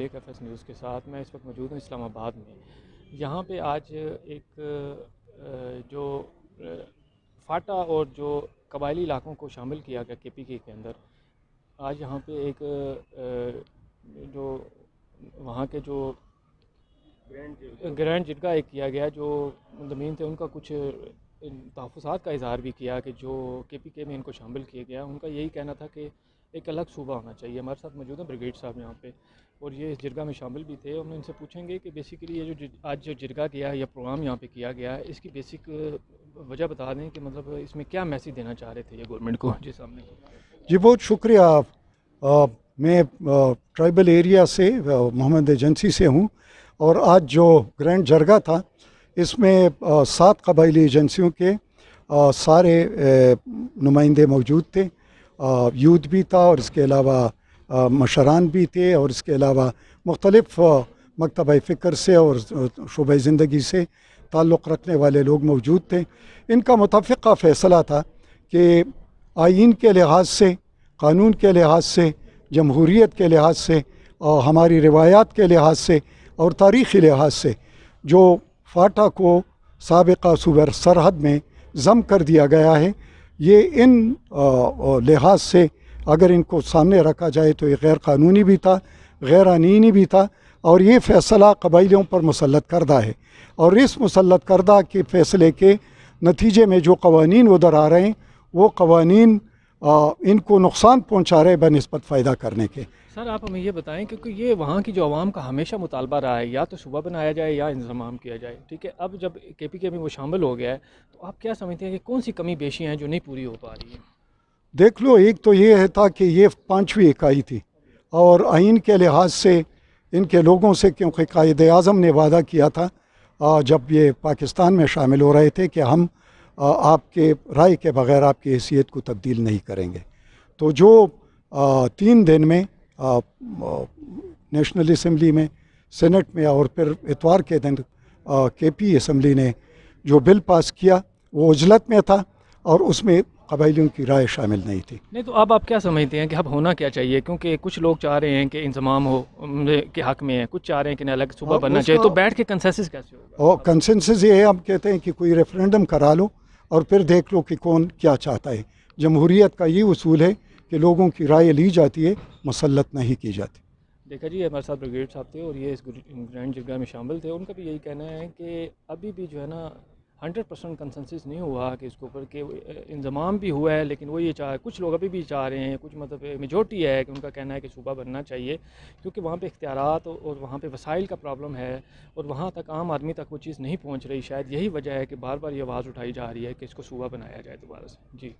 lake F news के साथ मैं इस वक्त मौजूद हूँ इस्लामाबाद में यहाँ पे आज एक जो फाटा और जो कबायली इलाकों को शामिल किया गया के पी के अंदर आज यहाँ पे एक जो वहाँ के जो ग्रैंड का एक किया गया जो ज़मीन थे उनका कुछ तहफ़ात का इजहार भी किया कि जो के पी के में इनको शामिल किया गया उनका यही कहना था कि एक अलग सूबा होना चाहिए हमारे साथ मौजूद हैं ब्रिगेड साहब यहाँ पे और ये इस जिरगा में शामिल भी थे हम इनसे पूछेंगे कि बेसिकली ये जो आज जो जिरगा किया है या प्रोग्राम यहाँ पे किया गया है इसकी बेसिक वजह बता दें कि मतलब इसमें क्या मैसेज देना चाह रहे थे ये गवर्नमेंट को जी सामने जी बहुत शुक्रिया आप मैं ट्राइबल एरिया से मोहम्मद एजेंसी से हूँ और आज जो ग्रैंड जरगा था इसमें सात कबायली एजेंसियों के आ, सारे नुमाइंदे मौजूद थे यूथ भी था और इसके अलावा मशरान भी थे और इसके अलावा मुख्तलफ़ मकतब फ़िक्र से और शुब ज़िंदगी से ताल्लुक़ रखने वाले लोग मौजूद थे इनका मुतफ़ फ़ैसला था कि आइन के लिहाज से कानून के लिहाज से जमहूरीत के लिहाज से और हमारी रिवायात के लिहाज से और तारीख़ी लिहाज से जो फाटा को सबका सूबर सरहद में जम कर दिया गया है ये इन लिहाज से अगर इनको सामने रखा जाए तो ये गैर कानूनी भी था गैर आनी भी था और ये फ़ैसला कबाइलियों पर मुसलत करदा है और इस मुसलत करदा के फ़ैसले के नतीजे में जो कवानीन उधर आ रहे हैं वो कवानीन इनको नुकसान पहुँचा रहे नस्बत फ़ायदा करने के सर आप हमें ये बताएं क्योंकि ये वहाँ की जो आवाम का हमेशा मुतालबा रहा है या तो सुबह बनाया जाए या इंजमाम किया जाए ठीक है अब जब के पी के में वो शामिल हो गया है तो आप क्या समझते हैं कि कौन सी कमी बेशियाँ हैं जो नहीं पूरी हो पा रही हैं देख लो एक तो ये है था कि ये पाँचवीं इकाई थी और आइन के लिहाज से इनके लोगों से क्योंकि कायद अज़म ने वादा किया था जब ये पाकिस्तान में शामिल हो रहे थे कि हम आपके राय के बगैर आपकी हैसियत को तब्दील नहीं करेंगे तो जो तीन दिन में नेशनल असम्बली में सेनेट में और फिर इतवार के दिन के पी असम्बली ने जो बिल पास किया वो उजलत में था और उसमें कबाइलियों की राय शामिल नहीं थी नहीं तो अब आप क्या समझते हैं कि अब होना क्या चाहिए क्योंकि कुछ लोग चाह रहे हैं कि इंजमाम हो के हक में है कुछ चाह रहे हैं कि अलग सुबह हाँ, बनना चाहिए तो बैठ के कंसेंसस कैसे हो कंसेंसस ये है हम कहते हैं कि कोई रेफरेंडम करा लो और फिर देख लो कि कौन क्या चाहता है जमहूरीत का ये उसूल है कि लोगों की राय ली जाती है मसलत नहीं की जाती देखा जी हमारे साथ ब्रिगेड साहब थे और ये इस ग्रैंड जगह में शामिल थे उनका भी यही कहना है कि अभी भी जो है ना हंड्रेड परसेंट कंसनसिस नहीं हुआ कि इसके ऊपर के इंजमाम भी हुआ है लेकिन वो ये चाह कुछ लोग अभी भी चाह रहे हैं कुछ मतलब मेजोरिटी है कि उनका कहना है कि सूबा बनना चाहिए क्योंकि वहाँ पे इख्तियारत और वहाँ पे वसाइल का प्रॉब्लम है और वहाँ तक आम आदमी तक वो चीज़ नहीं पहुँच रही शायद यही वजह है कि बार बार ये आवाज़ उठाई जा रही है कि इसको सूबा बनाया जाए दोबारा से जी